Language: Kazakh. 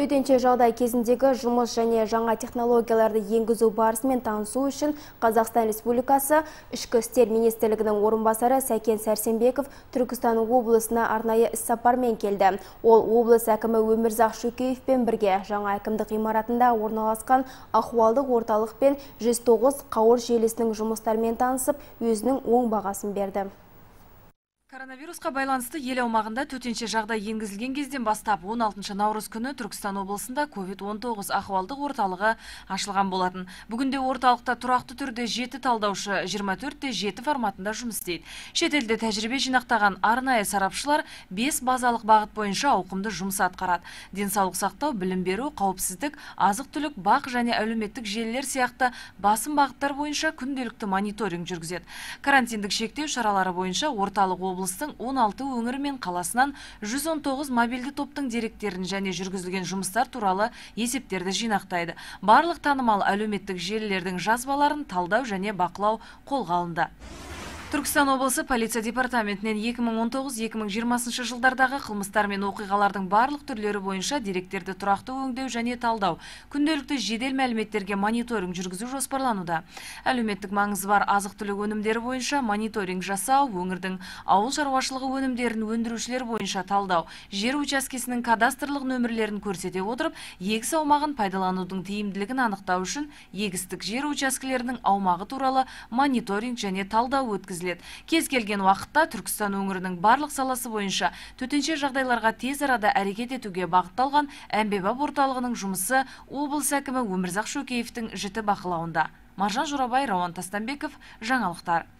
Төтенше жағдай кезіндегі жұмыс және жаңа технологияларды енгізу барысымен танысу үшін Қазақстан Республикасы ішкі істер министрлігінің орынбасары Сәкен Сәрсенбеков Түркістан облысына арнайы іссапармен келді. Ол облыс әкімі Өмірзақ Шөкеевпен бірге жаңа әкімдік ғимаратында орналасқан ахуалдық орталық пен 109 қауыр желісінің жұмыстармен танысып, өзінің оң бағасын берді коронавирусқа байланысты ел аумағында төтенше жағдай енгізілген кезден бастап 16 наурыз күні Түркістан облысында COVID-19 ахуалдық орталығы ашылған болатын. Бүгінде орталықта тұрақты түрде жеті талдаушы 24 те жеті форматында жұмыс істейді. Шетелде тәжірибе жинақтаған арнайы сарапшылар бес базалық бағыт бойынша ауқымды жұмыс атқарады. Денсаулық сақтау, білім беру, қауіпсіздік, азық-түлік, бақ және әлеуметтік желілер сияқты басым бағыттар бойынша күнделікті мониторинг жүргізеді. Карантиндік шектеу шаралары бойынша орталық облыс облыстың 16 өңірі мен қаласынан 119 мобильді топтың деректерін және жүргізілген жұмыстар туралы есептерді жинақтайды. Барлық танымал әлеуметтік желілердің жазбаларын талдау және бақылау қолғалында. Түркістан облысы полиция департаментінен 2019-2020 жылдардағы қылмыстар мен оқиғалардың барлық түрлері бойынша деректерді тұрақты өңдеу және талдау, күнделікті жедел мәліметтерге мониторинг жүргізу жоспарлануда. Әлеуметтік маңызы бар азық-түлік өнімдері бойынша мониторинг жасау, өңірдің ауыл шаруашылығы өнімдерін өндірушілер бойынша талдау, жер учаскесінің кадастрлық нөмірлерін көрсете отырып, егіс аумағын пайдаланудың тиімділігін анықтау үшін егістік жер учаскелерінің аумағы туралы мониторинг және талдау өткізді өткізіледі кез келген уақытта түркістан өңірінің барлық саласы бойынша төтенше жағдайларға тез арада әрекет етуге бағытталған әмбебап орталығының жұмысы облыс әкімі өмірзақ шөкеевтің жіті бақылауында маржан жорабай рауан тастанбеков жаңалықтар